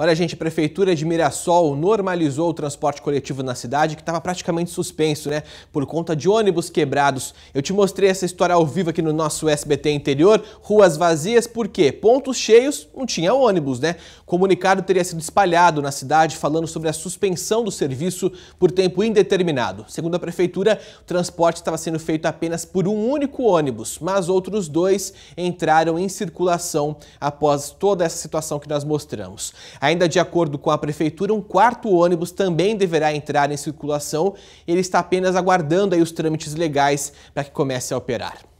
Olha, gente, a Prefeitura de Mirassol normalizou o transporte coletivo na cidade, que estava praticamente suspenso, né? Por conta de ônibus quebrados. Eu te mostrei essa história ao vivo aqui no nosso SBT interior. Ruas vazias, por quê? Pontos cheios, não tinha ônibus, né? Comunicado teria sido espalhado na cidade falando sobre a suspensão do serviço por tempo indeterminado. Segundo a Prefeitura, o transporte estava sendo feito apenas por um único ônibus, mas outros dois entraram em circulação após toda essa situação que nós mostramos. A Ainda de acordo com a prefeitura, um quarto ônibus também deverá entrar em circulação. Ele está apenas aguardando aí os trâmites legais para que comece a operar.